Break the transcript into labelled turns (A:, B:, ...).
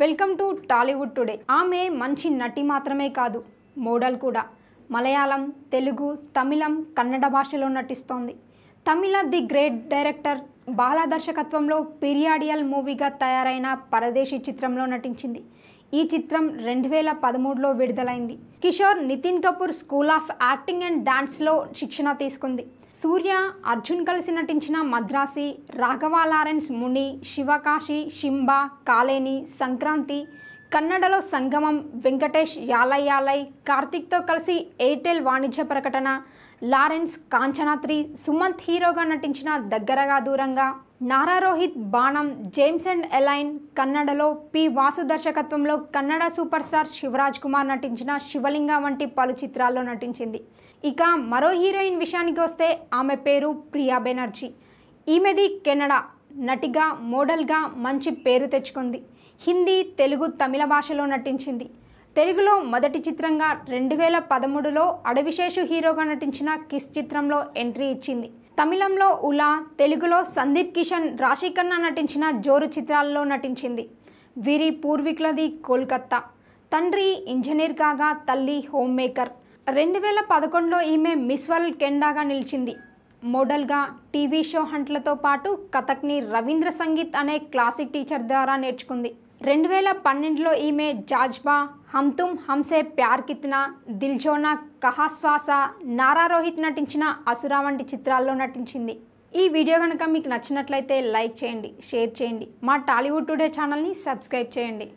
A: welcome to Tollywood today ఆమె మంచి నటి మాత్రమే కాదు మోడల్ కూడా మలయాళం తెలుగు తమిళం కన్నడ భాషలో నటిస్తోంది Tamil the great director Bala దర్శకత్వంలో పీరియాడియల్ మూవీగా తయారైన పరదేశీ చిత్రంలో నటించింది ఈ చిత్రం రెండు వేల పదమూడులో విడుదలైంది Kishore Nitin Kapoor school of acting and డాన్స్లో శిక్షణ తీసుకుంది సూర్య అర్జున్ కలిసి నటించిన మద్రాసి రాఘవ లారెన్స్ ముని శివకాశి శింబ కాలేని సంక్రాంతి కన్నడలో సంగమం వెంకటేష్ యాలయ్యాలయ్ కార్తిక్తో కలిసి ఎయిర్టెల్ వాణిజ్య ప్రకటన లారెన్స్ కాంచనాత్రి సుమంత్ హీరోగా నటించిన దగ్గరగా దూరంగా Nara Rohit Baanam James and Elaine కన్నడలో పి వాసు దర్శకత్వంలో కన్నడ సూపర్ స్టార్ శివరాజ్ కుమార్ నటించిన శివలింగ వంటి పలు చిత్రాల్లో నటించింది ఇక మరో హీరోయిన్ విషయానికి వస్తే ఆమె పేరు ప్రియా బెనర్జీ ఈమెది కెనడ నటిగా మోడల్గా మంచి పేరు తెచ్చుకుంది హిందీ తెలుగు తమిళ భాషలో నటించింది తెలుగులో మొదటి చిత్రంగా రెండు వేల పదమూడులో అడవిశేషు హీరోగా నటించిన కిస్ చిత్రంలో ఎంట్రీ ఇచ్చింది తమిళంలో ఉలా తెలుగులో సందీప్ కిషన్ ఖన్నా నటించిన జోరు చిత్రాల్లో నటించింది వీరి పూర్వీకులది కోల్కత్తా తండ్రి ఇంజనీర్ కాగా తల్లి హోమ్ మేకర్ రెండు వేల పదకొండులో ఈమె మిస్ వరల్డ్ కెండాగా నిలిచింది మోడల్గా టీవీ షో హంట్లతో పాటు కథక్ని రవీంద్ర సంగీత్ అనే క్లాసిక్ టీచర్ ద్వారా నేర్చుకుంది రెండు వేల పన్నెండులో ఈమె జాజ్బా హమ్ తుమ్ హంసే ప్యార్ కిత్నా దిల్జోనా కహాశ్వాస నారా రోహిత్ నటించిన అసురా వంటి చిత్రాల్లో నటించింది ఈ వీడియో కనుక మీకు నచ్చినట్లయితే లైక్ చేయండి షేర్ చేయండి మా టాలీవుడ్ టుడే ఛానల్ని సబ్స్క్రైబ్ చేయండి